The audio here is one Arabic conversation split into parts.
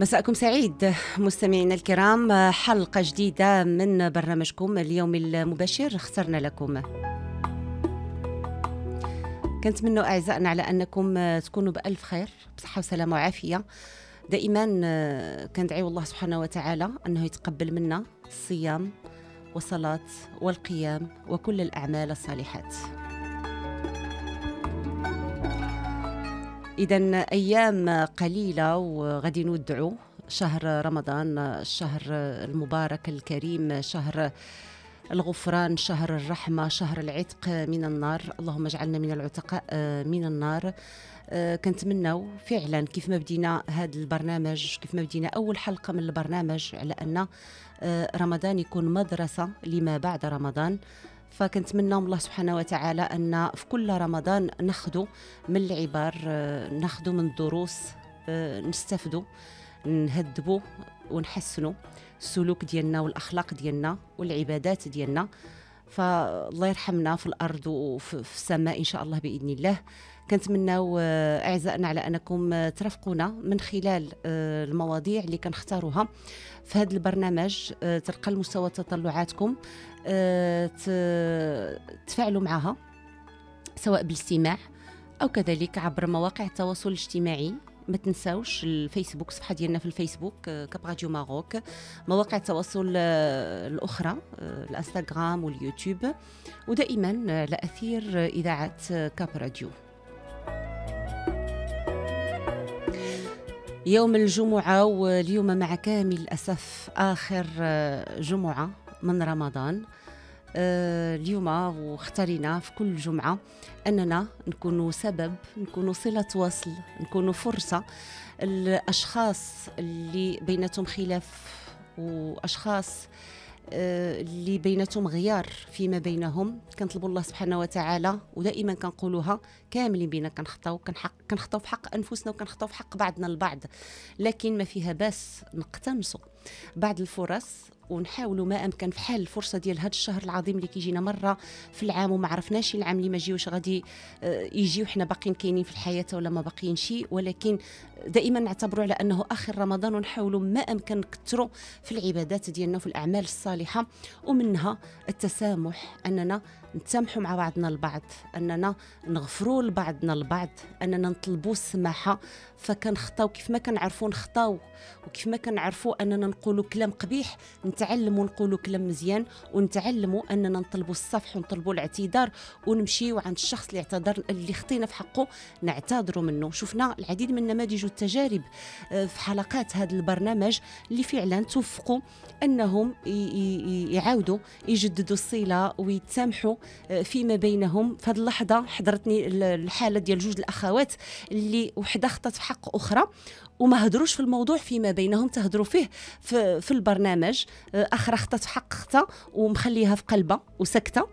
مساءكم سعيد مستمعينا الكرام حلقة جديدة من برنامجكم اليوم المباشر اخترنا لكم كنت منه أعزائنا على أنكم تكونوا بألف خير بصحة وسلامة وعافية دائما كندعيو الله سبحانه وتعالى أنه يتقبل منا الصيام والصلاة والقيام وكل الأعمال الصالحات إذا أيام قليلة وغادي ندعو شهر رمضان الشهر المبارك الكريم شهر الغفران شهر الرحمة شهر العتق من النار اللهم اجعلنا من العتقاء آه، من النار آه، كنتمناو فعلا كيف ما بدينا هذا البرنامج كيف ما بدينا اول حلقه من البرنامج على ان آه، رمضان يكون مدرسه لما بعد رمضان فكنتمنى من الله سبحانه وتعالى ان في كل رمضان ناخذ من العبار آه، ناخذ من الدروس آه، نستفدوا نهذبوا ونحسنوا السلوك ديالنا والاخلاق ديالنا والعبادات ديالنا فالله يرحمنا في الارض وفي السماء ان شاء الله باذن الله كنتمناو آه، اعزائنا على انكم آه، ترافقونا من خلال آه، المواضيع اللي كنختاروها في هذا البرنامج ترقى لمستوى تطلعاتكم تفعلوا معها سواء بالاستماع او كذلك عبر مواقع التواصل الاجتماعي ما تنساوش الفيسبوك الصفحه ديالنا في الفيسبوك كاب راديو ماروك مواقع التواصل الاخرى الانستغرام واليوتيوب ودائما على اثير اذاعه كاب راديو يوم الجمعة واليوم مع كامل الأسف آخر آه، جمعة من رمضان آه، اليوم واخترنا في كل جمعة أننا نكون سبب نكون صلة وصل نكون فرصة الأشخاص اللي بيناتهم خلاف وأشخاص آه، اللي بيناتهم غيار فيما بينهم كنطلبوا الله سبحانه وتعالى ودائما كنقولوها كاملين بينا كنخطاو كنخطاو في حق انفسنا وكنخطاو في حق بعضنا البعض لكن ما فيها باس نقتمسوا بعض الفرص ونحاولوا ما امكن في حال الفرصه ديال هذا الشهر العظيم اللي كيجينا مره في العام وما عرفناش العام اللي ما جيوش غادي آه، يجي وحنا باقيين كاينين في الحياه ولا ما باقيين شي ولكن دائما نعتبروا على انه اخر رمضان ونحاولوا ما امكن نكثروا في العبادات ديالنا وفي الاعمال الصالحه ومنها التسامح اننا نتسامحوا مع بعضنا البعض اننا نغفروا لبعضنا البعض اننا نطلبوا السماحه فكنخطاو كيف ما كنعرفوا نخطاو وكيف ما كنعرفوا اننا نقولوا كلام قبيح نتعلموا نقولوا كلام مزيان ونتعلموا اننا نطلبوا الصفح ونطلبوا الاعتذار ونمشيو عند الشخص اللي اعتذر اللي خطينا في حقه نعتذروا منه شفنا العديد من النماذج والتجارب آه، في حلقات هذا البرنامج اللي فعلا توفقوا انهم يعاودوا يجددوا الصله ويتسامحوا آه، فيما بينهم في هذه اللحظه حضرتني الحاله ديال جوج الاخوات اللي وحده خطات في حق اخرى وما هدروش في الموضوع فيما بينهم تهدروا فيه في, في البرنامج آه، اخرى خطت حق خطه ومخليها في قلبها وسكته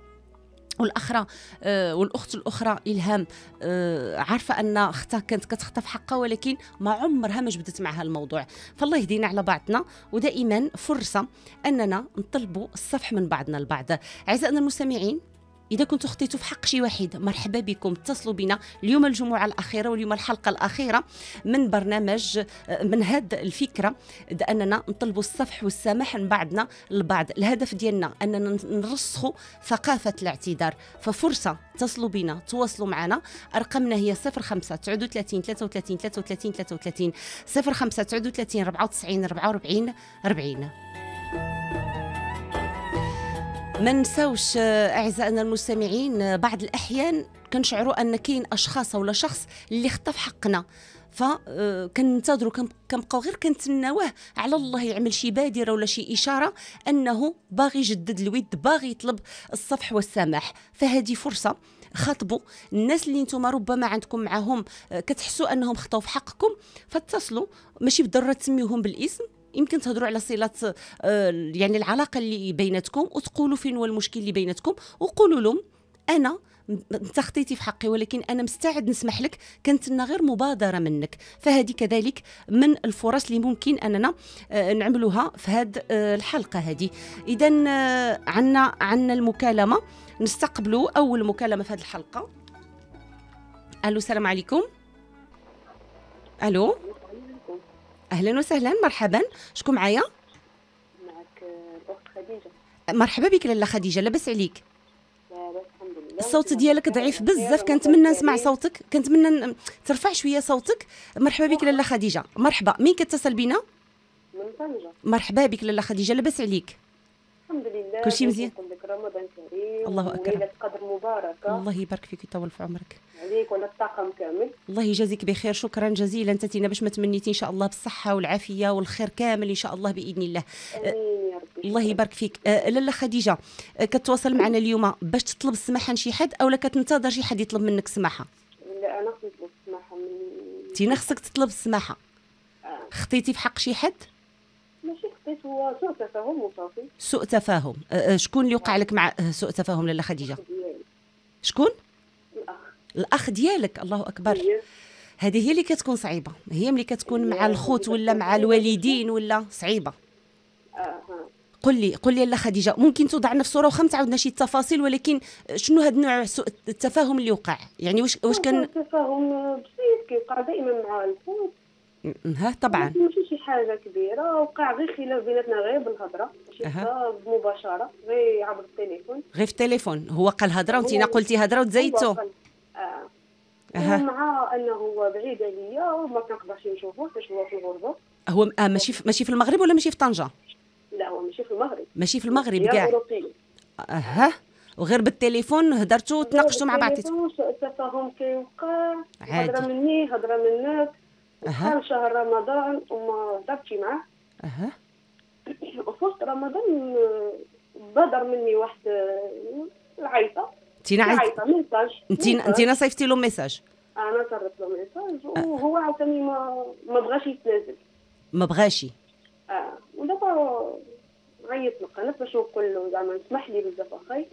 والاخرى آه، والاخت الاخرى الهام آه، عارفه ان اختها كانت كتخطف حقها ولكن ما عمرها ما جبدت معها الموضوع فالله يهدينا على بعضنا ودائما فرصه اننا نطلبوا الصفح من بعضنا البعض اعزائنا المستمعين اذا كنتوا خطيتوا في حق شي واحد مرحبا بكم اتصلوا بنا اليوم الجمعه الاخيره واليوم الحلقه الاخيره من برنامج آه، من هذه الفكره اننا نطلبوا الصفح والسماح من بعضنا البعض الهدف ديالنا اننا نرسخوا ثقافه الاعتذار ففرصه اتصلوا بنا تواصلوا معنا ارقامنا هي 05 39 33 33 33 05 39 94 44 40 ما نساوش اعزائنا المستمعين بعض الاحيان كنشعروا ان كاين اشخاص ولا شخص اللي خطف حقنا فكننتظروا آه، كنبقاو غير كنتسناوه على الله يعمل شي بادره ولا شي اشاره انه باغي يجدد الود باغي يطلب الصفح والسماح فهذه فرصه خاطبوا الناس اللي نتوما ربما عندكم معاهم آه، كتحسوا انهم خطاوا في حقكم فاتصلوا ماشي بالضروره تسميوهم بالاسم يمكن تهضروا على صله آه، يعني العلاقه اللي بيناتكم وتقولوا فين هو المشكل اللي بيناتكم وقولوا لهم انا انت خطيتي في حقي ولكن انا مستعد نسمح لك كنتسنى غير مبادره منك فهذه كذلك من الفرص اللي ممكن اننا آه، نعملوها في هذه آه، الحلقه هذه اذا عندنا عنا المكالمه نستقبلوا اول مكالمه في هذه الحلقه الو السلام عليكم الو اهلا وسهلا مرحبا شكون معايا معك آه، الاخت خديجه آه، مرحبا بك لاله خديجه لاباس عليك لاباس الحمد لله الصوت ديالك ضعيف بزاف كنتمنى نسمع صوتك كنتمنى ترفع شويه صوتك مرحبا بك لاله خديجه مرحبا مين كتصل بنا من طنجه مرحبا بك لاله خديجه لاباس عليك الحمد لله كلشي مزيان رمضان كريم الله أكبر وليله قدر مباركه الله يبارك فيك ويطول في عمرك عليك وعلى الطاقم كامل الله يجازيك بخير شكرا جزيلا تتينا باش ما تمنيتي ان شاء الله بالصحه والعافيه والخير كامل ان شاء الله باذن الله أه، امين يا ربي الله يبارك فيك أه، لاله خديجه أه، كتواصل معنا اليوم باش تطلب السماحه لشي حد اولا كتنتظر شي حد يطلب منك سماحه لا انا نطلب السماحه من تينا خصك تطلب السماحه خطيتي في حق شي حد ماشي خطيت هو سوء تفاهم وصافي سوء تفاهم أه، شكون اللي وقع لك مع أه، سوء تفاهم لاله خديجه شكون الاخ الاخ ديالك الله اكبر هذه هي اللي كتكون صعيبه هي ملي كتكون مع الخوت ولا مع الوالدين ولا صعيبه قل لي قل لي خديجه ممكن توضعنا في صوره وخا تعاودنا شي تفاصيل ولكن شنو هذا النوع سوء التفاهم اللي وقع يعني واش واش كان التفاهم بسيط كيوقع دائما مع الخوت ها طبعا ماشي حاجه كبيره وقع غير خلاف بيناتنا غير بالهضره ماشي أه. مباشره غير عبر التليفون غير في التليفون هو قال هضره وانت قلتي هضره وتزيدتو اه مع انه هو بعيد عليا وما كنقدرش نشوفه حتى هو في الغربه هو آه ماشي في ماشي في المغرب ولا ماشي في طنجه لا هو ماشي في المغرب ماشي في المغرب كاع اها وغير بالتليفون هدرتوا تناقشتوا مع بعضكم التفاهم كيوقع هضره مني هضره منك دخل شهر رمضان وما هضرتش معاه اها وفي رمضان آه، بدر مني واحد آه، العيطه انت عيطه ميساج انت انت صيفتي له ميساج انا صرفت له ميساج أه. وهو عاوتاني ما ما بغاش يتنازل ما بغاشي اه ودابا عيط للقناه باش نقول له زعما اسمح لي بزاف اخي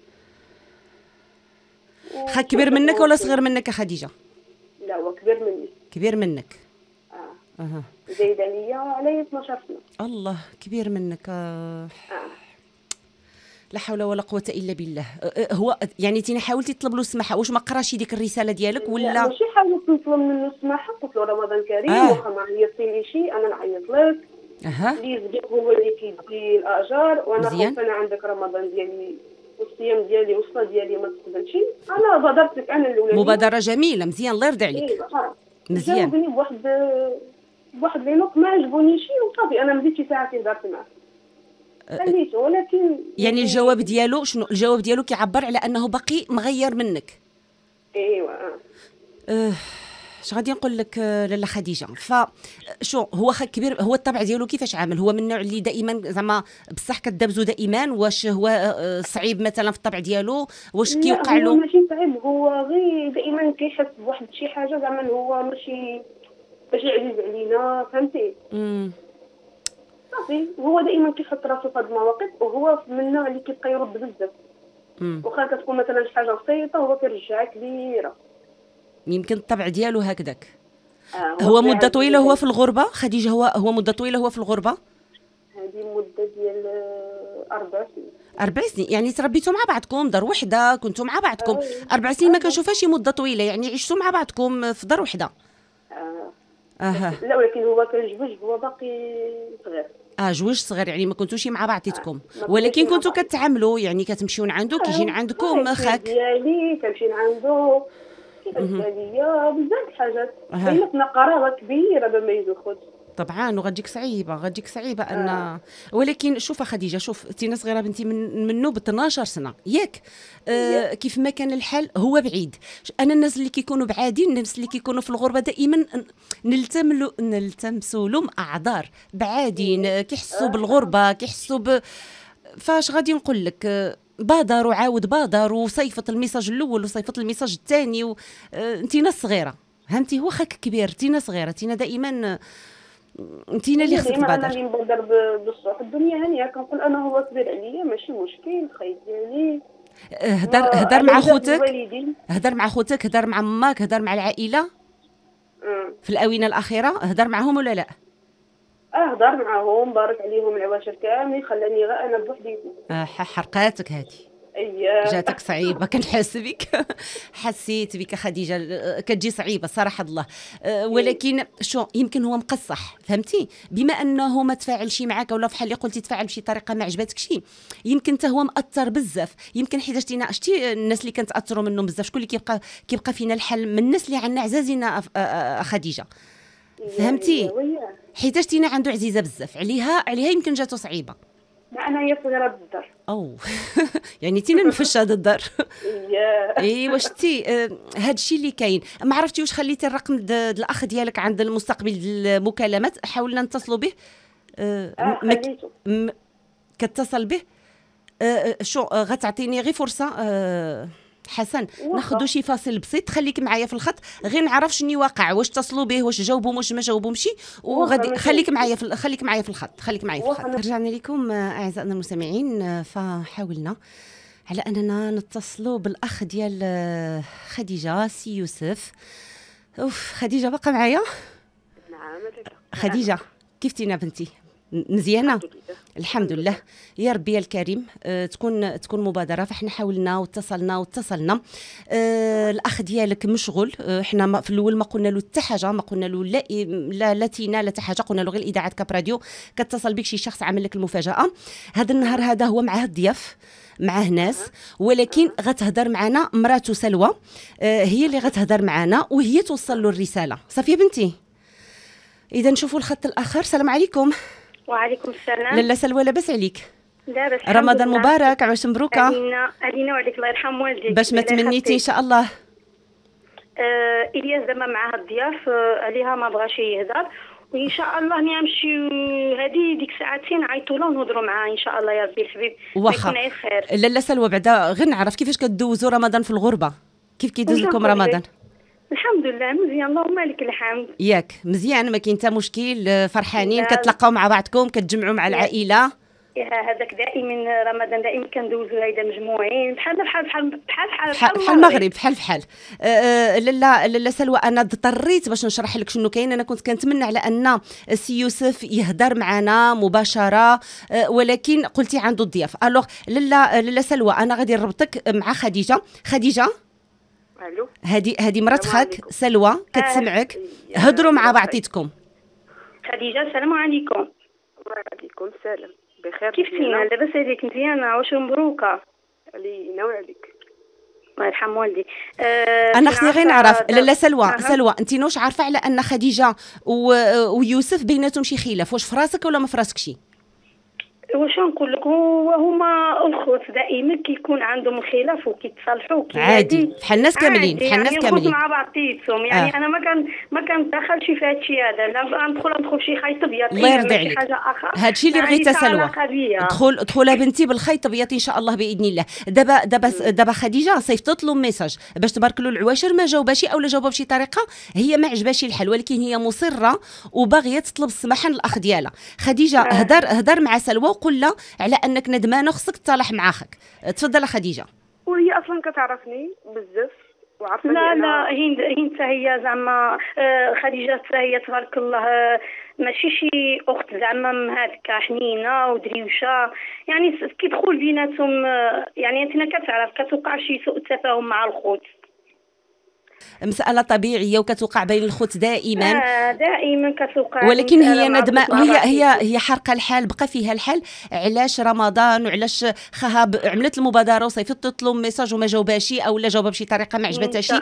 خا كبير منك ولا صغير منك يا خديجه لا هو كبير مني كبير منك اها زايده ليا علي 12 سنه الله كبير منك آه. آه. لا حول ولا قوه الا بالله أه، أه، هو يعني تينا حاولتي تطلب له السماحه واش ما قراش ديك الرساله ديالك ولا لا ماشي حاولت نطلب منه السماحه قلت له رمضان كريم آه. واخا ما عيطتي لي شي انا نعيط لك اها اللي هو اللي كيدي الاجار وانا أنا عندك رمضان ديالي والصيام ديالي والصلاه ديالي ما تقبلش انا بادرتك انا الأولى مبادره جميله مزيان الله يرضي عليك إيه، مزيان جاوبني بواحد بواحد لي نوت ما عجبونيش وصافي انا مديت شي ساعتين دارت معاه أه، أه. خليته ولكن يعني الجواب ديالو شنو الجواب ديالو كيعبر على انه باقي مغير منك ايوا أه. اش غادي نقول لك أه، لاله خديجه فشو هو كبير هو الطبع ديالو كيفاش عامل هو من النوع اللي دائما زعما بصح كدابزو دائما واش هو صعيب مثلا في الطبع ديالو واش كيوقع له ماشي صعيب هو غير دائما كيحس بواحد شي حاجه زعما هو ماشي باش يعزز علينا فهمتي صافي هو دائما كيحط راسه في هاد المواقف وهو منا اللي كيبقى يرد بزاف واخا كتكون مثلا شي حاجه بسيطه هو كيرجعها كبيره يمكن الطبع ديالو هكذاك آه هو, هو مده طويله هو في الغربه خديجه هو هو مده طويله هو في الغربه هذه مده ديال آه، اربع سنين اربع سنين يعني تربيتوا مع بعضكم دار وحده كنتوا مع بعضكم آه، اربع سنين ما آه. كنشوفها شي مده طويله يعني عشتوا مع بعضكم في دار وحده آه. اها لا ولكن هو كان جوج هو باقي صغير اه جوج صغير يعني ما كنتوش مع بعضيتكم آه. ولكن كنتو كتعاملوا يعني كتمشيو لعندو كيجي آه، لعندكم اخاك ديالي كنمشي لعندو كيعز عليا آه، بزاف الحاجات أه. كنا قرابه كبيره بما يدخل طبعا وغتجيك صعيبه غتجيك صعيبه ان آه. ولكن شوف خديجه شوف تينا صغيره بنتي من منه ب 12 سنه ياك آه كيف ما كان الحال هو بعيد انا الناس اللي كيكونوا بعادين الناس اللي كيكونوا في الغربه دائما نلتم نلتمسوا لهم اعذار بعادين إيه. كيحسوا آه. بالغربه كيحسوا ب فاش غادي نقول لك بادر وعاود بادر وصيفط الميساج الاول وصيفط الميساج الثاني و... آه، انت ناس صغيره فهمتي خاك كبير تينا صغيره تينا دائما انت اللي خصك تبادر انا اللي نبادر بالسوق الدنيا هانيه يعني كنقول انا هو صبر عليا ماشي مشكل خايف ديالي أه، هدر هدر مع خوتك هدر مع خوتك هدر مع ماك هدر مع العائله في الاوينه الاخيره هدر معهم ولا لا اه معهم بارك عليهم العواشر كامل خلاني غير انا بوحدي أه، حرقاتك هذه جاتك صعيبه كنحس بك حسيت بك خديجه كتجي صعيبه صراحه الله أه، ولكن شو يمكن هو مقصح فهمتي بما انه ما تفاعلش معك ولا فحال اللي قلتي تفاعل بشي طريقه ما شي يمكن حتى هو مأثر بزاف يمكن حيت شتينا شتي الناس اللي كنتاثروا منهم بزاف شكون اللي كيبقى كيبقى فينا الحل من الناس اللي عندنا عزازينا خديجه فهمتي حيت شتينا عنده عزيزه بزاف عليها عليها يمكن جاتو صعيبه انا يا صغيره بالدار او يعني تينا نفش هذا الدار اي واش تي آه، هذا الشيء اللي كاين ما عرفتي واش خليتي الرقم الاخ ديالك عند المستقبل المكالمات حاولنا نتصلوا به آه، آه، كتصل به شو غتعطيني غير فرصه حسن ناخذ شي فاصل بسيط خليك معايا في الخط غير نعرف شنو واقع واش اتصلوا به واش جاوبوا واش ما جاوبوش وغادي خليك معايا في خليك معايا في الخط خليك معايا في الخط رجعنا لكم اعزائنا المستمعين فحاولنا على اننا نتصلوا بالاخ ديال خديجه سي يوسف اوف خديجه باقا معايا نعم خديجه كيفتينا بنتي مزيانه الحمد لله يا ربي يا الكريم أه تكون تكون مبادره فاحنا حاولنا واتصلنا واتصلنا أه الاخ ديالك مشغول أه حنا في الاول ما قلنا له حتى حاجه ما قلنا له لا لا لا تينا لا حاجه قلنا له غير الاذاعه كاب راديو كتصل بك شي شخص عمل لك المفاجاه هذا النهار هذا هو معاه الضياف معاه ناس ولكن غتهضر معنا مراته سلوى آه، هي اللي غتهضر معنا وهي توصل له الرساله صافي بنتي اذا نشوفوا الخط الاخر السلام عليكم وعليكم السلام لاله سلوى لاباس عليك لاباس رمضان مبارك عاش مبروكه ألينا ألينا وعليك الله يرحم والديك باش ما تمنيتي ان شاء الله آه الياس زعما معاها الضياف آه عليها ما بغاش يهضر وان شاء الله نمشي هذه ديك ساعتين عيطوا له نهضروا معاه ان شاء الله يا ربي الحبيب واخا لاله سلوى بعدا غير نعرف كيفاش كدوزوا رمضان في الغربه كيف كيدوز لكم رمضان الحمد لله مزيان اللهم لك الحمد ياك مزيان ما كاين حتى مشكل آه، فرحانين كتلاقاو مع بعضكم كتجمعوا مع العائله هذاك دائما رمضان دائما كندوزو هيدا مجموعين بحال بحال بحال بحال بحال بحال المغرب بحال بحال آه، آه، لالا لالا سلوى انا اضطريت باش نشرح لك شنو كاين انا كنت كنتمنى على ان السي يوسف يهدر معنا مباشره ولكن قلتي عنده الضياف الوغ لالا لالا سلوى انا غادي نربطك مع خديجه خديجه الو هادي هادي مرات خاك سلوى آه، كتسمعك آه. هضروا مع بعضيتكم خديجه السلام عليكم الله السلام بخير فينا لاباس عليك مزيانه واش مبروكه علينا وعليك الله يرحم والدي أه انا خصني غير نعرف لاله سلوى أه. سلوى انت نوش عارفه على ان خديجه ويوسف بيناتهم شي خلاف واش فراسك ولا ما فراسكش واش نقول لك هما الخوت دائما كيكون عندهم خلاف وكيتصالحوا يعني عادي بحال الناس يعني كاملين بحال الناس كاملين يعني مع بعضيتهم يعني آه. انا ما كان ما كندخلش في هذا الشيء هذا لا ندخل ندخل شي خيط ابيض الله يرضي عليك حاجه اخرى هذا الشيء اللي بغيت سلوى دخل دخل بنتي بالخيط ابيض ان شاء الله باذن الله دابا دابا دابا خديجه صيفطت لهم ميساج باش تبارك له العواشر ما جاوباش او لا جاوبها بشي طريقه هي ما عجباش الحل ولكن هي مصره وباغيه تطلب السماحه من الاخ ديالها خديجه آه. هدر هدر مع سلوى وقله على انك ندمانه خصك تصالح مع اخك تفضل خديجه وهي اصلا كتعرفني بزاف لا لا هند هند هي زعما آه، خديجه هي تبارك الله آه، ماشي شي اخت زعما هكا حنينه ودريوشه يعني كيدخل بيناتهم آه، يعني انت كتعرف كتوقع شي سوء تفاهم مع الخوت مساله طبيعيه وكتوقع بين الخوت دائما آه دائما كتوقع ولكن هي ندمه هي هي هي حرقه الحال بقى فيها الحال علاش رمضان وعلاش خها عملت المبادره وصيفطت تطلب ميساج وما جاوبهاش او لا جاوبها بشي طريقه ما عجبتها شي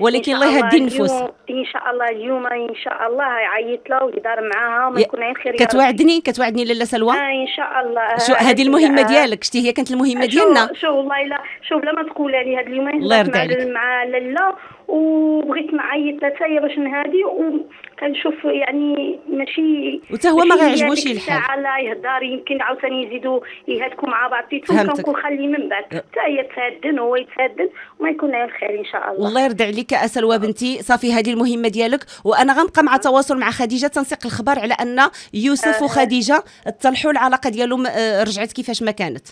ولكن الله يهدي النفوس ان شاء الله اليوم ان شاء الله يعيط لها ويهضر معاها وما يكون عين خير كتوعدني كتوعدني لاله سلوى آه ان شاء الله شو هذه المهمه آه ديالك شتي هي كانت المهمه ديالنا شوف والله الا شوف لا ما تقولها لي هذا اليومين الله يرضي عليك مع لالا وبغيت نعيط لتايا باش نهادي وكنشوف يعني ماشي وتا هو ما غيعجبوش الحال لا يهضر يمكن عاوتاني يزيدوا يهاتكم مع بعضيتهم كنكون خلي من بعد أه. حتى هي تهدن هو يتهدن وما يكون على الخير ان شاء الله الله يرضى عليك اسلوى بنتي صافي هذه المهمه ديالك وانا غنبقى مع تواصل مع خديجه تنسيق الخبر على ان يوسف أه. وخديجه تصلحوا العلاقه ديالهم أه، رجعت كيفاش ما كانت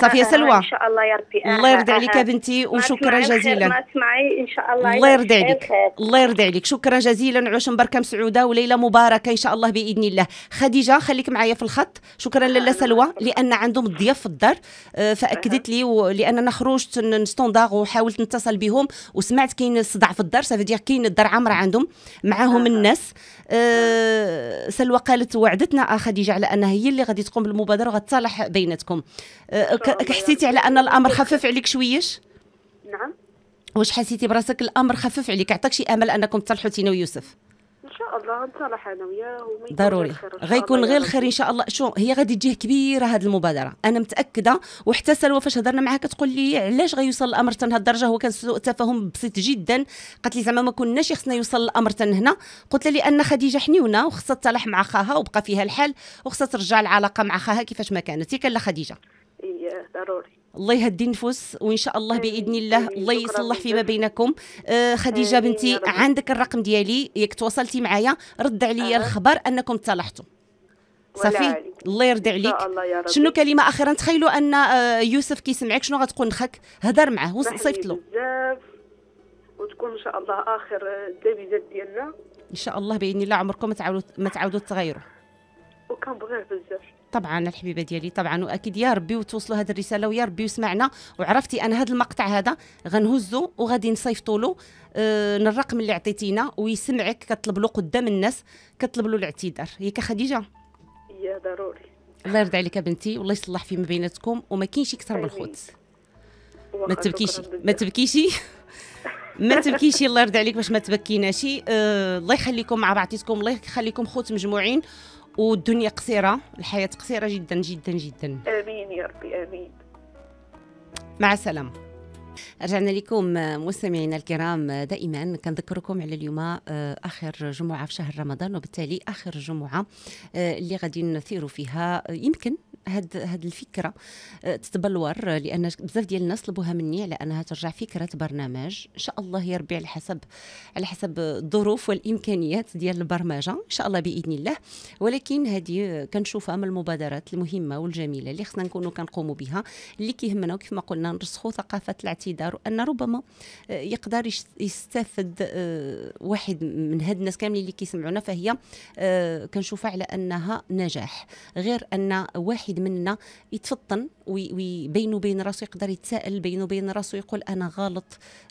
صافيه سلوى ان شاء الله يا ربي الله يرضي عليك يا بنتي وشكرا جزيلا ما تسمعي ان شاء الله الله يرضي عليك الله يرضي عليك شكرا جزيلا عوش مباركه مسعوده وليله مباركه ان شاء الله باذن الله خديجه خليك معايا في الخط شكرا لاله سلوى لان عندهم ضياف في الدار آه، فاكدت لي لاننا خرجت ستوندار وحاولت نتصل بهم وسمعت كاين صداع في الدار سافيدير كاين الدار عامره عندهم معاهم الناس آه، سلوى قالت وعدتنا آه، خديجه على انها هي اللي غادي تقوم بالمبادره وغتصالح بيناتكم حسيتي يعني على ان الامر خفف عليك شويش نعم واش حسيتي براسك الامر خفف عليك عطاك شي امل انكم تصلحوا تينا ويوسف ان شاء الله نصلح انا وياه ضروري غيكون غير الخير ان شاء الله شو هي غادي تجيه كبيره هذه المبادره انا متاكده وحتى سلوى فاش هضرنا معها كتقول لي علاش غيوصل الامر حتى لهاد الدرجه هو كان سوء تفاهم بسيط جدا قالت لي زعما ما كناش خصنا يوصل الامر حتى هنا قلت لها لان خديجه حنيونه وخصها تصالح مع خاها وبقى فيها الحال وخصها ترجع العلاقه مع خاها كيفاش ما كانت هي كان خديجه ضروري الله يهدي النفوس وان شاء الله باذن الله الله يصلح فيما بينكم آه، خديجه بنتي عندك الرقم ديالي ياك تواصلتي معايا رد عليا أه. الخبر انكم تصالحتوا صافي الله يرضي عليك شنو كلمه اخيرا تخيلوا ان آه، يوسف كيسمعك شنو غتقول نخك هضر معاه وصيفط له بزاف وتكون ان شاء الله اخر التلاميذات ديالنا ان شاء الله باذن الله عمركم ما تعاودوا ما تعاودوا تغيروا وكنبغيه بزاف طبعا الحبيبه ديالي طبعا واكيد يا ربي وتوصلوا هذه الرساله ويا ربي وسمعنا وعرفتي انا هذا المقطع هذا غنهزو وغادي نصيفطوا له آه الرقم اللي عطيتينا ويسمعك كطلب له قدام الناس كطلب له الاعتذار ياك خديجه يا ضروري الله يرضى عليك بنتي والله يصلح فيما بيناتكم وما كاينش اكثر من الخوت ما تبكيش ما تبكيش ما تبكيش الله يرضى عليك باش ما تبكيناش آه الله يخليكم مع بعضياتكم الله يخليكم خوت مجموعين والدنيا قصيره الحياه قصيره جدا جدا جدا امين يا ربي امين مع السلامه رجعنا لكم آه، مستمعينا الكرام آه، دائما كنذكركم على اليوم آه، اخر جمعه في شهر رمضان وبالتالي اخر جمعه اللي غادي نثير فيها يمكن هاد هاد الفكره آه، تتبلور آه، لان بزاف ديال الناس طلبوها مني على انها ترجع فكره برنامج ان شاء الله يا ربي على حسب على حسب الظروف والامكانيات ديال البرمجه ان شاء الله باذن الله ولكن هذه آه، كنشوفها من المبادرات المهمه والجميله اللي خصنا نكونوا كنقوموا بها اللي كيهمنا وكيف ما قلنا نرسخوا ثقافه الاعتذار وان ربما يقدر يستافد واحد من هاد الناس كاملين اللي كيسمعونا فهي كنشوفها على انها نجاح غير ان واحد واحد منا يتفطن وبين وبين راسه يقدر يتساءل بين وبين راسه يقول انا غلط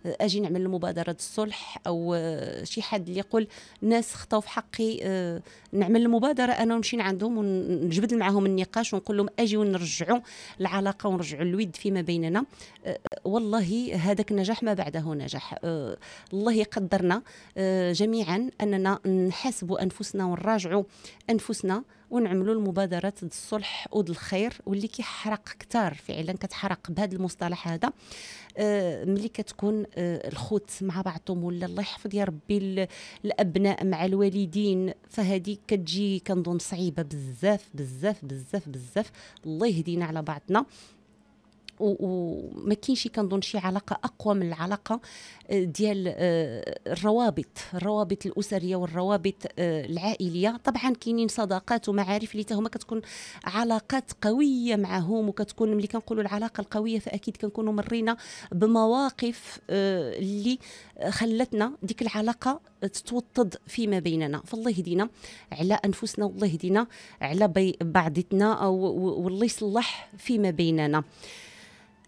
آه، اجي نعمل مبادره الصلح او آه، شي حد اللي يقول ناس خطاو في حقي آه، نعمل المبادره انا ونمشي عندهم ونجبد معاهم النقاش ونقول لهم اجيو نرجعوا العلاقه ونرجعوا الود فيما بيننا والله هذاك النجاح ما بعده نجاح الله يقدرنا جميعا اننا نحاسبوا انفسنا ونراجعوا انفسنا ونعملوا المبادرات الصلح والخير واللي كيحرق اكثر فعلا كتحرق بهذا المصطلح هذا آه، ملي كتكون آه، الخوت مع بعضهم ولا الله يحفظ يا ربي الابناء مع الوالدين فهذه كتجي كنظن صعيبه بزاف بزاف بزاف بزاف الله يهدينا على بعضنا وما كاينش كنظن شي علاقه اقوى من العلاقه آه، ديال آه، الروابط الروابط الاسريه والروابط آه، العائليه طبعا كاينين صداقات ومعارف اللي هما كتكون علاقات قويه معهم وكتكون ملي كنقولوا العلاقه القويه فاكيد كنكونوا مرينا بمواقف اللي خلتنا ديك العلاقه تتوطد فيما بيننا فالله يهدينا على انفسنا والله يهدينا على بعضتنا والله يصلح فيما بيننا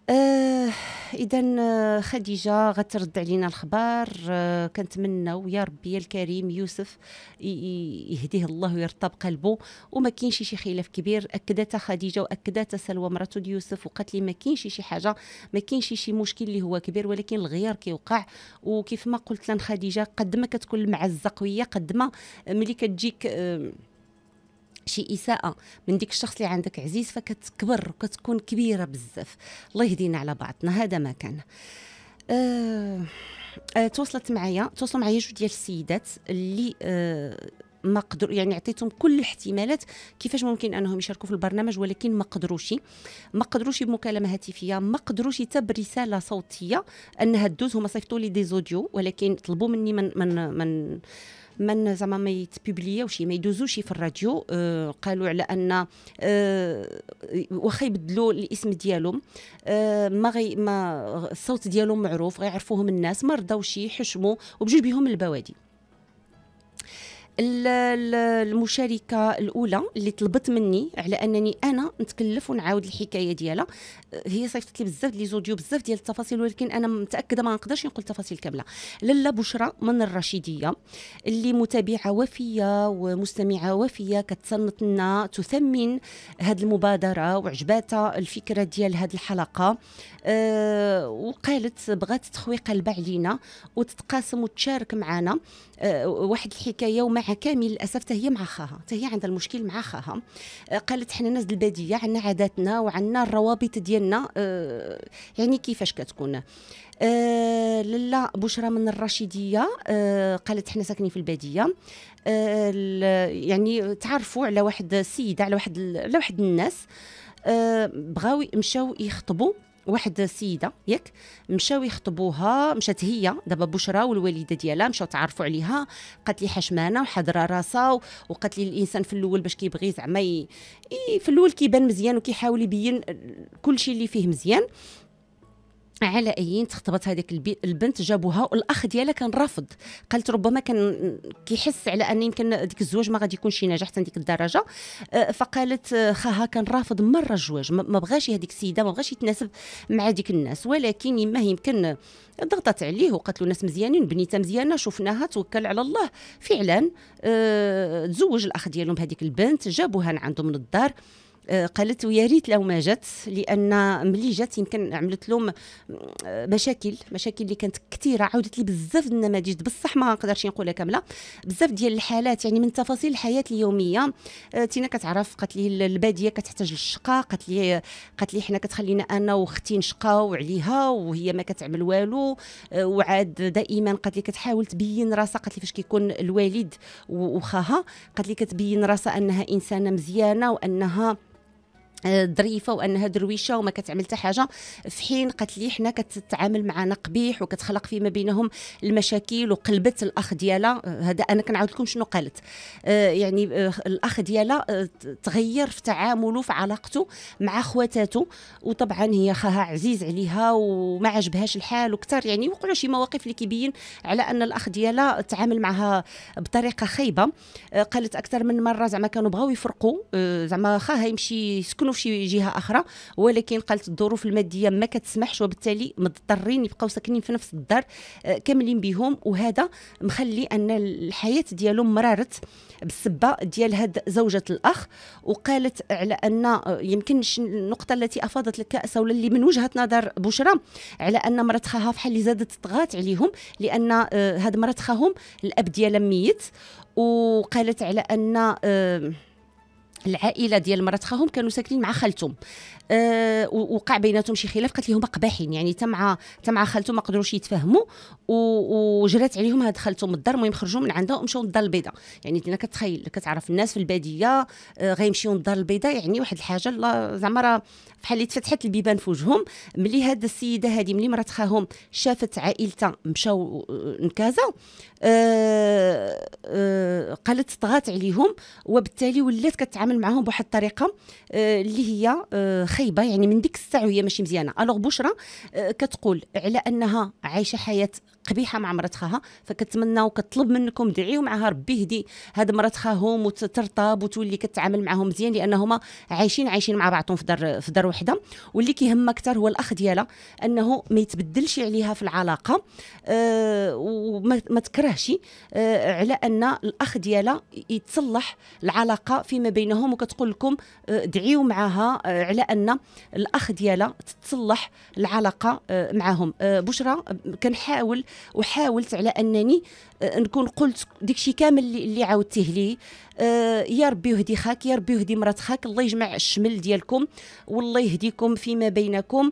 آه اذا آه، خديجه غترد علينا الخبر آه كنتمناو يا ربي الكريم يوسف يهديه الله ويرطب قلبه وما كاينش شي خلاف كبير اكدت خديجه واكدت سلوى مراه يوسف وقالت لي ما كاينش شي حاجه ما كاينش شي مشكل اللي هو كبير ولكن الغيار كيوقع وكيف ما قلت لنا خديجه قد ما كتكون المعزه قويه قد ما ملي كتجيك آه شي اساءه من ديك الشخص اللي عندك عزيز فكتكبر وكتكون كبيره بزاف الله يهدينا على بعضنا هذا ما كان أه أه تواصلت معايا تواصلوا معايا جوج ديال السيدات اللي أه ما قدروا يعني عطيتهم كل الاحتمالات كيفاش ممكن انهم يشاركوا في البرنامج ولكن ما قدروش ما قدروش بمكالمه هاتفيه ما قدروش حتى برساله صوتيه انها دوز هما صيفطوا لي دي زوديو ولكن طلبوا مني من من من من زعما ما وشي ما يدوزوش في الراديو آه قالوا على ان آه واخا يبدلوا الاسم ديالهم آه ما غي ما الصوت ديالهم معروف غيعرفوهم الناس ما رضاوش يحشموا وبجوج بهم البوادي المشاركه الاولى اللي طلبت مني على انني انا نتكلف ونعاود الحكايه ديالها هي صيفطت لي بزاف لي زوديو بزاف ديال التفاصيل ولكن انا متاكده ما نقدرش نقول التفاصيل كامله للا بشرى من الرشيديه اللي متابعه وفيه ومستمعه وفيه كتصنت لنا تثمن هذه المبادره وعجباتها الفكره ديال هذه الحلقه أه وقالت بغات تخوي قلبها علينا وتتقاسم وتشارك معنا أه واحد الحكايه ومع مع كامل للاسف حتى هي مع خاها حتى هي عندها المشكل مع خاها آه، قالت حنا ناس الباديه عندنا عاداتنا وعندنا الروابط ديالنا آه، يعني كيفاش كتكون آه لا بشرى من الرشيديه آه قالت حنا ساكنين في الباديه آه يعني تعرفوا على واحد السيده على واحد على واحد الناس آه بغاو مشاو يخطبوا واحد السيده ياك مشاو يخطبوها مشات هي دابا بشرى والوالده ديالها مشاو تعرفوا عليها قالت لي حشمانه وحضره راسها وقالت لي الانسان في الاول باش كيبغي زعما في الاول كيبان مزيان وكيحاول يبين كل شيء اللي فيه مزيان على ايين تخطبت هذيك البنت جابوها والاخ ديالها كان رافض قالت ربما كان كيحس على ان يمكن ديك الزواج ما غادي يكونش ناجح حتى ديك الدرجه فقالت خاها كان رافض مره الزواج ما بغاش هذيك السيده ما بغاش يتناسب مع ديك الناس ولكن يما يمكن ضغطت عليه وقالت له ناس مزيانين بنيتها مزيانه شفناها توكل على الله فعلا تزوج الاخ ديالهم بهذيك البنت جابوها عندهم من الدار آه، قالت ويا ريت لو ما جات لان ملي جات يمكن عملت لهم آه، مشاكل مشاكل اللي كانت كثيره عاودت لي بزاف النماذج بصح ما نقدرش نقولها كامله بزاف ديال الحالات يعني من تفاصيل الحياه اليوميه آه، تينا كتعرف قالت لي الباديه كتحتاج للشقه قالت لي قالت لي حنا كتخلينا انا واختي نشقاو عليها وهي ما كتعمل والو وعاد دائما قالت لي كتحاول تبين راسها قالت لي فاش كيكون الوالد وخاها قالت لي كتبين راسها انها انسانه مزيانه وانها ظريفه وانها درويشه وما كتعمل حتى حاجه في حين قالت لي حنا كتتعامل معنا قبيح وكتخلق فيما بينهم المشاكل وقلبت الاخ ديالها هذا انا كنعاود لكم شنو قالت آه، يعني آه، الاخ ديالها آه، تغير في تعامله في علاقته مع خواتاته وطبعا هي خاها عزيز عليها وما عجبهاش الحال وكثر يعني وقعوا شي مواقف اللي كيبين على ان الاخ ديالها تعامل معها بطريقه خايبه قالت اكثر من مره زعما كانوا بغاو يفرقوا زعما خاها يمشي يسكن يسكنوا في جهه اخرى ولكن قالت الظروف الماديه ما كتسمحش وبالتالي مضطرين يبقاو ساكنين في نفس الدار آه، كاملين بهم وهذا مخلي ان الحياه ديالهم مرارت بالسبه ديال هاد زوجة الاخ وقالت على ان آه، يمكن النقطه التي افاضت الكاس ولا اللي من وجهه نظر بشرى على ان مرات خاها فحال اللي زادت طغات عليهم لان آه، هاد مرات خاهم الاب ديالها ميت وقالت على ان العائله ديال مرات خاهم كانوا ساكنين مع خالتهم أه وقع بيناتهم شي خلاف قالت لهم قباحين يعني حتى مع حتى مع خالتهم ما قدروش يتفاهموا وجرات عليهم هاد خالتهم الدار المهم خرجوا من عندها ومشاو للدار البيضاء يعني انت كتخيل كتعرف الناس في الباديه أه غيمشيو للدار البيضاء يعني واحد الحاجه زعما راه بحال اللي تفتحت البيبان في وجههم ملي هاد السيده هادي ملي مرات خاهم شافت عائلتها مشاو لكازا أه،, أه أه قالت طغات عليهم وبالتالي ولات كتعامل نتعامل معاهم بواحد الطريقه آه، اللي هي آه، خايبه يعني من ديك الساعه وهي ماشي مزيانه الوغ بشرى آه، كتقول على انها عايشه حياه قبيحه مع مرات خاها فكتمنى وكطلب منكم دعيو معها ربي يهدي هاد مرات خاهم وترطب وتولي كتعامل معاهم مزيان لانهما عايشين عايشين مع بعضهم في دار في دار وحده واللي كيهمها اكثر هو الاخ ديالها انه ما يتبدلش عليها في العلاقه وما تكرهش على ان الاخ ديالها يتصلح العلاقه فيما بينهم لهم وكتقول لكم آه، دعيو معها آه، على ان الاخ ديالها تتصلح العلاقه آه، معهم بشرى كنحاول وحاولت على انني نكون قلت داكشي كامل اللي عاودتيه لي يا ربي يهدي خاك يا ربي يهدي مرات خاك الله يجمع الشمل ديالكم والله يهديكم فيما بينكم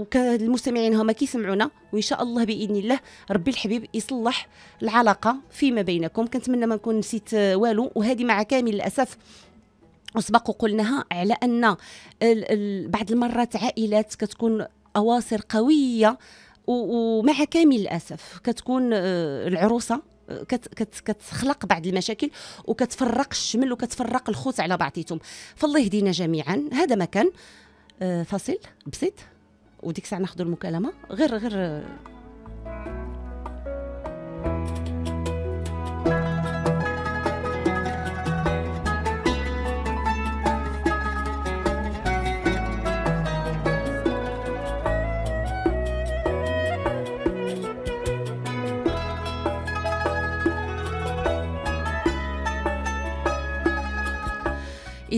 وكالمستمعين هما كيسمعونا وان شاء الله باذن الله ربي الحبيب يصلح العلاقه فيما بينكم كنتمنى ما نكون نسيت والو وهذه مع كامل الاسف للاسف وسبق وقلناها على ان بعض المرات عائلات كتكون اواصر قويه ومع كامل الاسف كتكون آه، العروسه آه، كت كتخلق بعض المشاكل وكتفرق الشمل وكتفرق الخوت على بعضيتهم فالله يهدينا جميعا هذا ما كان آه، فاصل بسيط وديك الساعه ناخذ المكالمه غير غير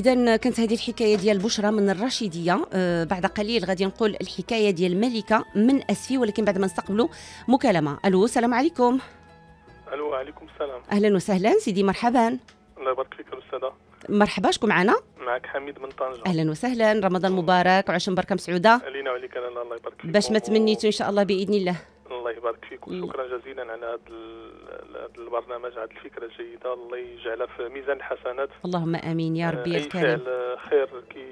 اذا كانت هذه الحكايه ديال بشرى من الرشيديه آه بعد قليل غادي نقول الحكايه ديال ملكه من اسفي ولكن بعد ما نستقبلوا مكالمه الو السلام عليكم الو وعليكم السلام اهلا وسهلا سيدي مرحبا الله يبارك فيك الاستاذه مرحبا شكون معنا معك حميد من طنجه اهلا وسهلا رمضان مبارك وعاش مباركه مسعوده علينا وعليك الله يبارك فيك باش ما تمنيتو ان شاء الله باذن الله الله يبارك فيك وشكرا جزيلا على هذا البرنامج على الفكره الجيده الله يجعلها في ميزان الحسنات اللهم امين يا ربي آه الكريم آه، خير كي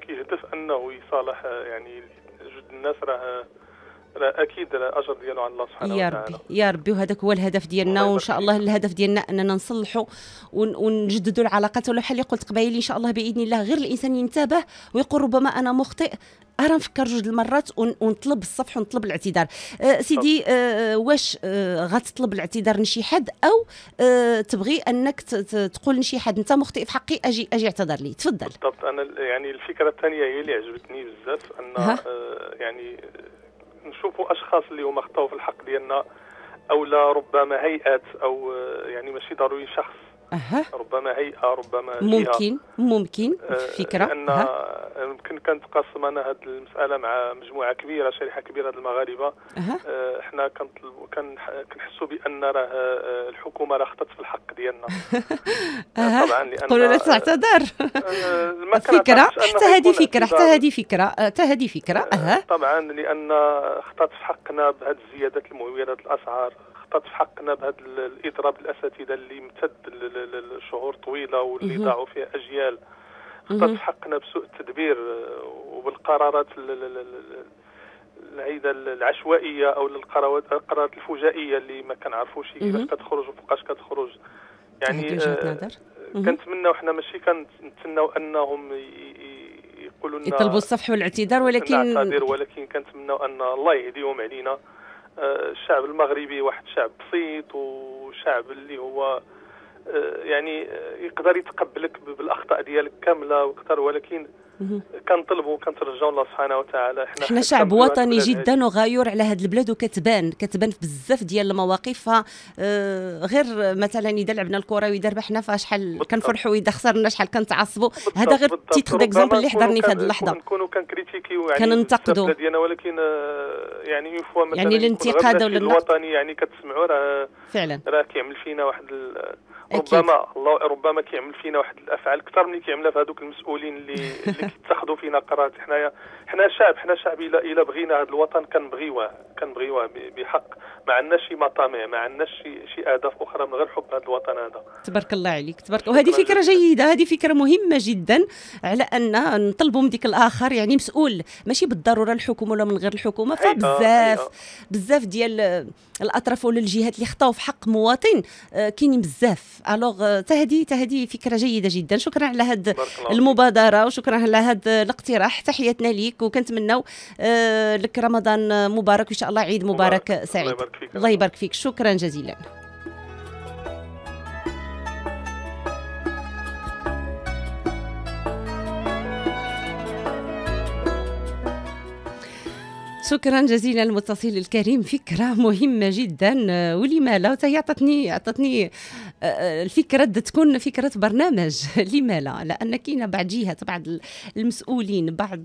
كيهدف انه يصالح آه، يعني جد الناس راه اكيد الاجر ديالو عند الله سبحانه يا وتعالى يا ربي يا ربي وهذاك هو الهدف ديالنا وان شاء الله الهدف ديالنا اننا نصلحوا ونجددوا العلاقات ولا بحال اللي قلت قبيلي ان شاء الله باذن الله غير الانسان ينتبه ويقول ربما انا مخطئ أرى نفكر جوج المرات ونطلب الصفح ونطلب الاعتذار أه سيدي أه واش أه غتطلب الاعتذار لشي حد او أه تبغي انك تقول لشي حد انت مخطئ في حقي اجي اجي اعتذر لي تفضل بالضبط انا يعني الفكره الثانيه هي اللي عجبتني بزاف ان أه يعني نشوفوا اشخاص اللي هما خطاو في الحق ديالنا او لا آه، ربما هيئات او يعني ماشي ضروري شخص أه. ربما هيئه ربما ممكن ممكن آه، فكره لان يمكن كانت انا هذه المساله مع مجموعه كبيره شريحه كبيره المغاربه أه. احنا كنطلبوا كنحسوا بان راه آه، الحكومه راه خطت في الحق ديالنا أه. طبعا لان قولوا لها تعتذر آه، فكره حتى هذه فكره حتى هذه فكره حتى هذه فكره أه. طبعا لان خطت في حقنا بهذه الزيادات المهوله الاسعار حققت في حقنا بهذا الاضراب الاساتذه اللي امتد لشهور طويله واللي ضاعوا فيها اجيال خطات في حقنا بسوء التدبير آه، وبالقرارات العيدة العشوائية أو القرارات الفجائية اللي ما كنعرفوش كيفاش كتخرج وفوقاش كتخرج يعني آه، كنتمناو حنا ماشي كنتسناو أنهم يقولوا لنا يطلبوا الصفح والاعتذار ولكن ولكن كنتمناو أن الله يهديهم علينا آه، الشعب المغربي واحد شعب بسيط وشعب اللي هو آه، يعني آه، يقدر يتقبلك بالاخطاء ديالك كامله واكثر ولكن كنطلبوا كنترجاو الله سبحانه وتعالى حنا حنا شعب وطني جدا وغيور على هذه البلاد وكتبان كتبان في بزاف ديال المواقف آه غير مثلا اذا لعبنا الكره واذا ربحنا فشحال كنفرحوا واذا خسرنا شحال كنتعصبوا هذا غير تيتر ديكزومبل اللي حضرني في هذه اللحظه كنكونوا كنكريتيكيو يعني كننتقدوا ديالنا ولكن آه، يعني اون يعني فوا مثلا يعني الانتقاد الوطني يعني كتسمعوا راه فعلا راه كيعمل فينا واحد أكيد. ربما الله ربما كيعمل فينا واحد الافعال اكثر من كيعملها في هذوك المسؤولين اللي اللي كيتخذوا فينا قرارات حنايا حنا شعب حنا شعب الا الا بغينا هذا الوطن كنبغيوه كنبغيوه بحق ما عندناش شي مطامع ما عندناش شي شي اهداف اخرى من غير حب هذا الوطن هذا تبارك الله عليك تبارك وهذه فكره جيده هذه فكره مهمه جدا على ان نطلبوا من ديك الاخر يعني مسؤول ماشي بالضروره الحكومه ولا من غير الحكومه أيوة، فبزاف أيوة. بزاف ديال الاطراف ولا الجهات اللي خطاو في حق مواطن آه، كاينين بزاف الوغ تهدي تهدي فكره جيده جدا شكرا على هذه المبادره وشكرا على هذا الاقتراح تحياتنا ليك لك وكنتمناو آه، لك رمضان مبارك وان شاء الله عيد مبارك, مبارك. سعيد الله يبارك فيك الله يبارك فيك شكرا جزيلا شكرا جزيلا المتصل الكريم فكره مهمه جدا آه، ولما لا وهي عطتني عطتني آه، آه، الفكره تكون فكره برنامج لما لا لان كاينه بعض جهات بعض المسؤولين بعض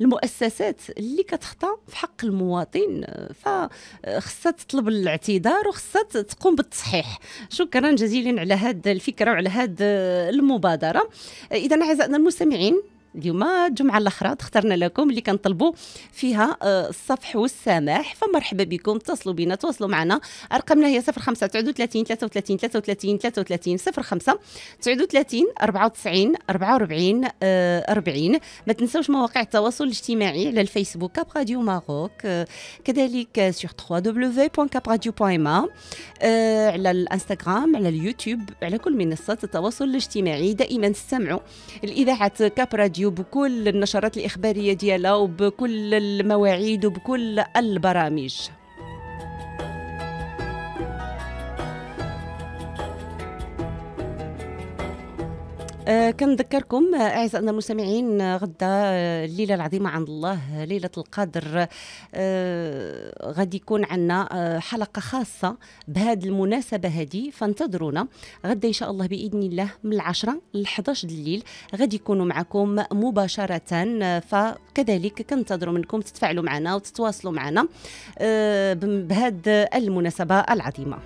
المؤسسات اللي كتخطأ في حق المواطن فخصها تطلب الاعتذار وخصها تقوم بالتصحيح شكرا جزيلا على هذه الفكره وعلى هذه المبادره اذا اعزائنا المستمعين اليوم الجمعه الاخرى اخترنا لكم اللي كنطلبوا فيها آه، الصفح والسماح فمرحبا بكم اتصلوا بنا تواصلوا معنا ارقامنا هي 05 39 33 33 33 05 39 94 44 40 ما تنساوش مواقع التواصل الاجتماعي على الفيسبوك كاب راديو ماروك آه، كذلك سيغ 3 sur www.capradio.ma آه، على الانستغرام على اليوتيوب على كل منصات التواصل الاجتماعي دائما استمعوا الاذاعه كاب راديو الراديو بكل النشرات الإخبارية ديالها وبكل المواعيد وبكل البرامج آه كنذكركم آه، اعزائنا المستمعين آه، غدا آه، الليله العظيمه عند الله ليله القدر آه غادي يكون عندنا حلقه خاصه بهذه المناسبه هذه فانتظرونا غدا ان شاء الله باذن الله من العشرة ل 11 الليل غادي يكونوا معكم مباشره فكذلك كنتظروا منكم تتفاعلوا معنا وتتواصلوا معنا آه بهذه المناسبه العظيمه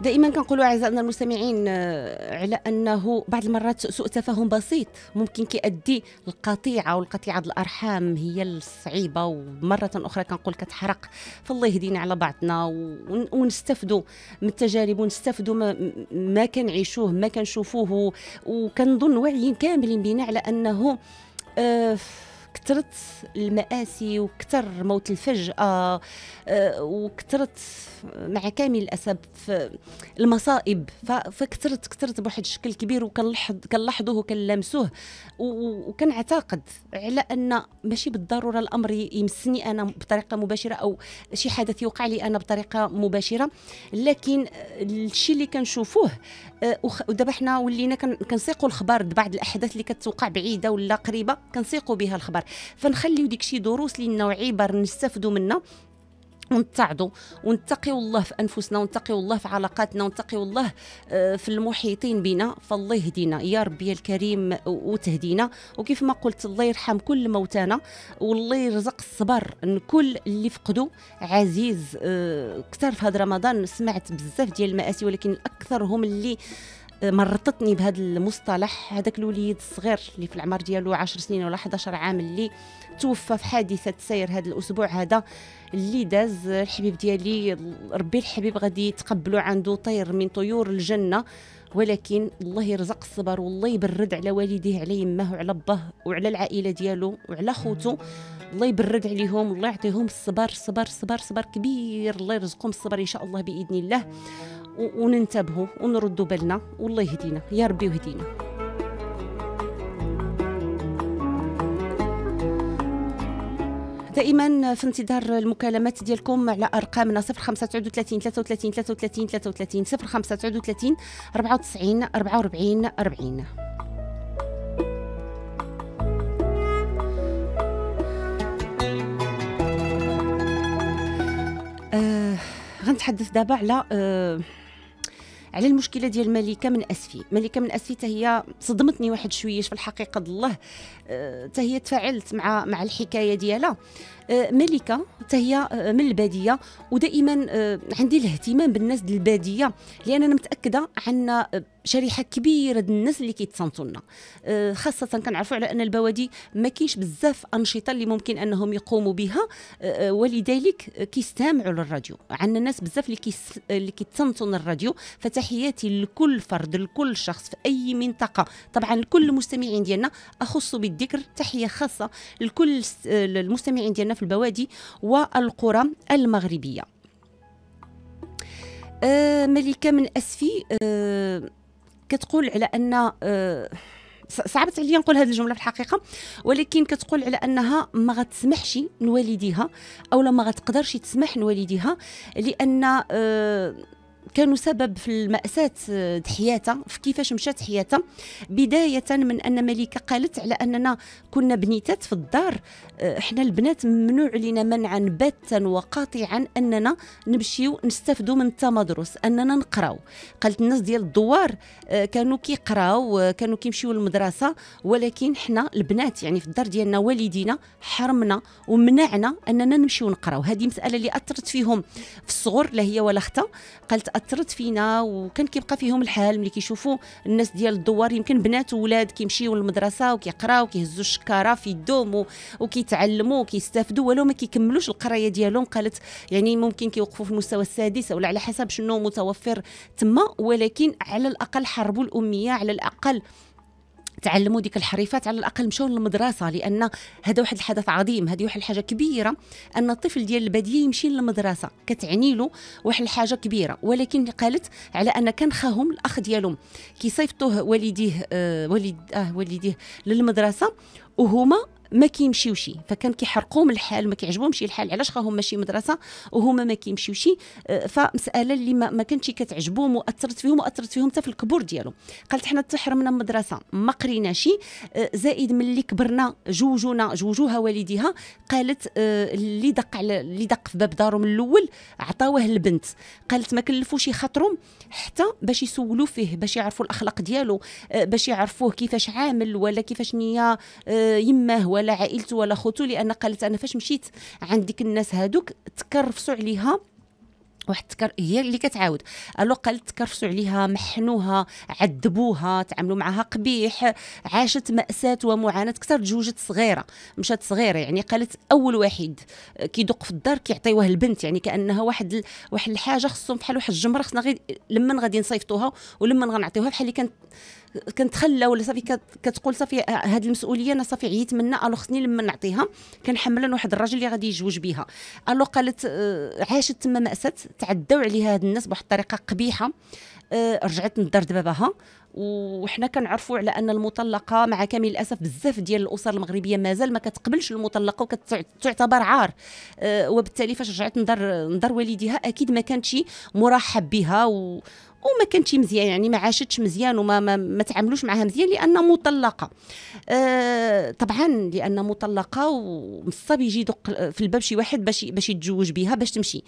دائما كنقولوا اعزائنا المستمعين آه، على انه بعض المرات سوء تفاهم بسيط ممكن كيؤدي القطيعه والقطيعه الارحام هي الصعيبه ومره اخرى كنقول كتحرق فالله يهدينا على بعضنا ونستفدوا من التجارب ونستفدوا ما, كنعيشوه ما كنشوفوه وكنظن وعيين كاملين بنا على انه آه كثرت المآسي وكثر موت الفجأة آه، وكثرت مع كامل الأسف المصائب فكثرت كثرت بواحد الشكل كبير وكنلاحظ كنلاحظوه وكنلامسوه وكنعتقد على أن ماشي بالضرورة الأمر يمسني أنا بطريقة مباشرة أو شي حدث يوقع لي أنا بطريقة مباشرة لكن الشيء اللي كنشوفوه آه، ودابا حنا ولينا كنسيقوا الخبر بعض الأحداث اللي كتوقع بعيدة ولا قريبة كنسيقوا بها الخبر فنخليو شي دروس لنا وعبر نستافدوا منها ونتعظوا ونتقيوا الله في انفسنا ونتقيوا الله في علاقاتنا ونتقيوا الله آه، في المحيطين بنا فالله يهدينا يا ربي الكريم وتهدينا وكيف ما قلت الله يرحم كل موتانا والله يرزق الصبر كل اللي فقدوا عزيز آه، كثر في هذا رمضان سمعت بزاف ديال المآسي ولكن الاكثر هم اللي مرطتني بهذا المصطلح هذاك الوليد الصغير اللي في العمر ديالو 10 سنين ولا 11 عام اللي توفى في حادثه سير هذا الاسبوع هذا اللي داز الحبيب ديالي ربي الحبيب غادي يتقبلو عنده طير من طيور الجنه ولكن الله يرزق الصبر والله يبرد على والديه على يماه وعلى باه وعلى العائله ديالو وعلى خوته الله يبرد عليهم الله يعطيهم الصبر صبر صبر صبر كبير الله يرزقهم الصبر ان شاء الله باذن الله وننتبهوا ونردوا بالنا والله يهدينا يا ربي يهدينا دائما في انتظار المكالمات ديالكم على ارقامنا 0539 33 33 33 0539 94 44 40 آه غنتحدث دابا على آه على المشكله ديال مليكه من اسفي مليكه من اسفي هي صدمتني واحد شويه في الحقيقه الله حتى آه، هي تفاعلت مع مع الحكايه ديالها آه، ملكه تهي آه، من الباديه ودائما آه، عندي الاهتمام بالناس ديال الباديه لان انا متاكده عندنا شريحه كبيره ديال الناس اللي كيتصنتوا لنا خاصه كنعرفوا على ان البوادي ما كاينش بزاف انشطه اللي ممكن انهم يقوموا بها ولذلك كيستمعوا للراديو عندنا ناس بزاف اللي كيس اللي كيتصنتوا للراديو فتحياتي لكل فرد لكل شخص في اي منطقه طبعا لكل المستمعين ديالنا اخص بالذكر تحيه خاصه لكل المستمعين ديالنا في البوادي والقرى المغربية آه، ملكة من أسفي آه، كتقول على أن آه، صعبت عليا نقول هذه الجمله في الحقيقه ولكن كتقول على انها ما غتسمحش لوالديها اولا ما غتقدرش تسمح لوالديها لان كانوا سبب في المأساة آه، حياتها في كيفاش مشات حياتها بداية من أن مليكة قالت على أننا كنا بنيتات في الدار آه، احنا البنات ممنوع علينا منعا باتا وقاطعا أننا نمشيو نستافدوا من التمدرس أننا نقراو قالت الناس ديال الدوار آه، كانوا كيقراو كانوا كيمشيو للمدرسة ولكن حنا البنات يعني في الدار ديالنا والدينا حرمنا ومنعنا أننا نمشيو نقراو هذه مسألة اللي أثرت فيهم في الصغر لا هي ولا اختها قالت تاثرت فينا وكان كيبقى فيهم الحال ملي كيشوفوا الناس ديال الدوار يمكن بنات وولاد كيمشيو للمدرسه وكيقراو كيهزوا الشكاره في يدهم وكيتعلموا وكيستافدوا ولو ما كيكملوش القرايه ديالهم قالت يعني ممكن كيوقفوا في المستوى السادس ولا على حسب شنو متوفر تما ولكن على الاقل حربوا الاميه على الاقل تعلموا ديك الحريفات على الاقل مشاو للمدرسه لان هذا واحد الحدث عظيم هذه واحد الحاجه كبيره ان الطفل ديال الباديه يمشي للمدرسه كتعني له واحد الحاجه كبيره ولكن قالت على ان كان خاهم الاخ ديالهم كيصيفطوه والديه آه والد اه والديه للمدرسه وهما ما كيمشيوش فكان كيحرقوهم الحال وما كيعجبهمش الحال علاش خاهم ماشي مدرسه وهما ما كيمشيوش آه، فمساله اللي ما, ما كانتش كتعجبهم واثرت فيهم واثرت فيهم حتى في الكبر ديالهم قالت حنا تحرمنا من المدرسه ما قريناش آه، زائد ملي كبرنا جوجونا جوجوها والديها قالت آه، اللي دق على اللي دق في باب دارهم الاول عطاوه البنت قالت ما كلفوش خاطرهم حتى باش يسولوا فيه باش يعرفوا الاخلاق ديالو آه، باش يعرفوه كيفاش عامل ولا كيفاش نيا آه، يماه ولا عائلته ولا خوتو لان قالت انا فاش مشيت عند ديك الناس هادوك تكرفصوا عليها واحد التكر هي اللي كتعاود الو قال تكرفسوا عليها محنوها عذبوها تعاملوا معها قبيح عاشت ماساه ومعاناه كثر تزوجت صغيره مشات صغيره يعني قالت اول واحد آه، كيدق في الدار كيعطيوه البنت يعني كانها واحد ال... واحد الحاجه خصهم بحال واحد الجمره خصنا غير لما غادي نصيفطوها ولما غنعطيوها بحال اللي كانت كنتخلى ولا صافي كتقول صافي آه، هاد المسؤوليه انا صافي عييت منها الو خصني لما نعطيها انا واحد الراجل اللي غادي يجوج بها الو قالت آه، عاشت تما ماساه تعداو عليها هاد الناس بواحد الطريقه قبيحه آه، رجعت للدار دباباها وحنا كنعرفوا على ان المطلقه مع كامل الاسف بزاف ديال الاسر المغربيه مازال ما كتقبلش المطلقه وكتعتبر عار وبالتالي فاش رجعت ندار ندار والديها اكيد ما كانتش مرحب بها وما كانتش مزيان يعني ما عاشتش مزيان وما ما, ما تعاملوش معها مزيان لان مطلقه آه طبعا لان مطلقه ومصاب بيجي يدق في الباب شي واحد باش باش يتزوج بها باش تمشي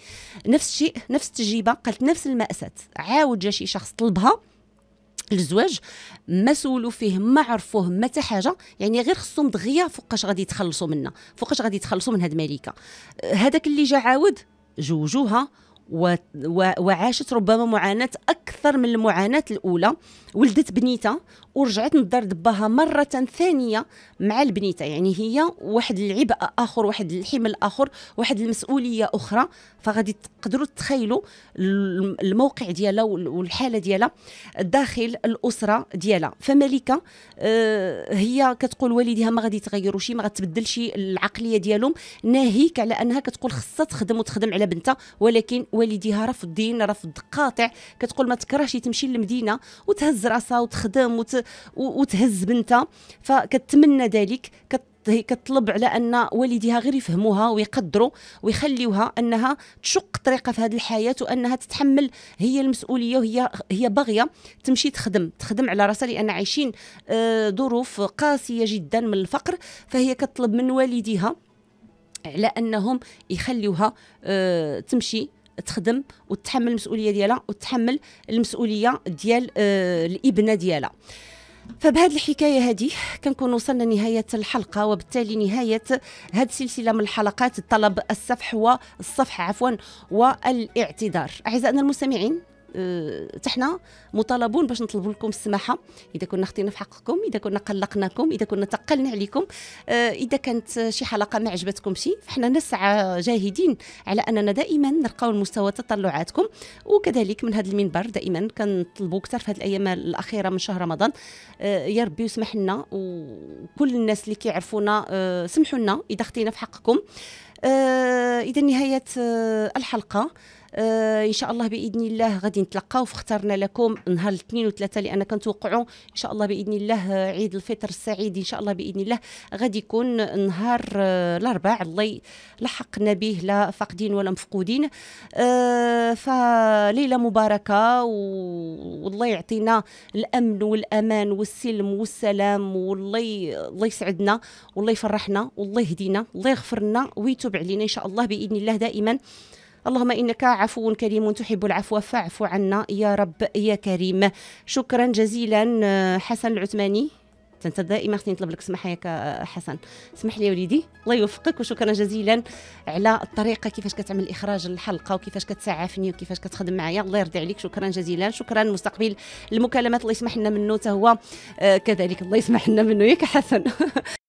نفس الشيء نفس التجربه قالت نفس الماساه عاود جا شي شخص طلبها الزواج ما سولوا فيه ما عرفوه ما حتى حاجه يعني غير خصهم دغيا فوقاش غادي يتخلصوا منا فوقاش غادي يتخلصوا من هاد الملكه هذاك آه، اللي جا عاود جوجوها وعاشت ربما معاناة أكثر من المعاناة الأولى ولدت بنيتها ورجعت نضر دباها مرة ثانية مع البنيتة يعني هي واحد العبء آخر واحد الحمل آخر واحد المسؤولية أخرى فغادي تقدروا تخيلوا الموقع ديالها والحالة ديالها داخل الأسرة ديالها فملكة آه، هي كتقول والديها ما غادي يتغيروا شي ما غتبدل شي العقلية ديالهم ناهيك على أنها كتقول خصها تخدم وتخدم على بنتها ولكن والديها رفض دين رفض قاطع كتقول ما تكرهش تمشي للمدينه وتهز راسها وتخدم وت... وتهز بنتها فكتمنى ذلك كت كتطلب على ان والديها غير يفهموها ويقدروا ويخليوها انها تشق طريقه في هذه الحياه وانها تتحمل هي المسؤوليه وهي هي باغيه تمشي تخدم تخدم على راسها لان عايشين آه، ظروف قاسيه جدا من الفقر فهي كتطلب من والديها على انهم يخليوها آه، تمشي تخدم وتتحمل المسؤوليه ديالها وتتحمل المسؤوليه ديال آه، الابنه ديالها فبهذه الحكايه هذه كنكون وصلنا لنهايه الحلقه وبالتالي نهايه هذه السلسله من الحلقات طلب الصفح والصفح عفوا والاعتذار اعزائنا المستمعين حتى آه، حنا مطالبون باش نطلبوا لكم السماحه اذا كنا خطينا في حقكم اذا كنا قلقناكم اذا كنا ثقلنا عليكم آه، اذا كانت شي حلقه ما عجبتكمش فحنا نسعى جاهدين على اننا دائما نرقاو المستوى تطلعاتكم وكذلك من هذا المنبر دائما كنطلبوا اكثر في هذه الايام الاخيره من شهر رمضان آه، يا ربي يسمح لنا وكل الناس اللي كيعرفونا سمحوا لنا اذا خطينا في حقكم اذا نهايه الحلقه آه ان شاء الله باذن الله غادي نتلقاو فاخترنا لكم نهار الاثنين وثلاثه لان كنتوقعوا ان شاء الله باذن الله عيد الفطر السعيد ان شاء الله باذن الله غادي يكون نهار آه الاربعاء الله لحقنا به لا فاقدين ولا مفقودين آه فليله مباركه والله يعطينا الامن والامان والسلم والسلام والله الله يسعدنا والله يفرحنا والله يهدينا الله يغفر لنا ويتوب علينا ان شاء الله باذن الله دائما اللهم إنك عفو كريم تحب العفو فاعف عنا يا رب يا كريم شكرا جزيلا آه، حسن العثماني انت دائما خصني نطلب لك سماح ياك آه، حسن اسمح لي يا وليدي الله يوفقك وشكرا جزيلا على الطريقه كيفاش كتعمل اخراج الحلقه وكيفاش كتسعفني وكيفاش كتخدم معايا الله يرضي عليك شكرا جزيلا شكرا مستقبل المكالمات الله يسمح لنا منه حتى هو آه، كذلك الله يسمح لنا منه ياك حسن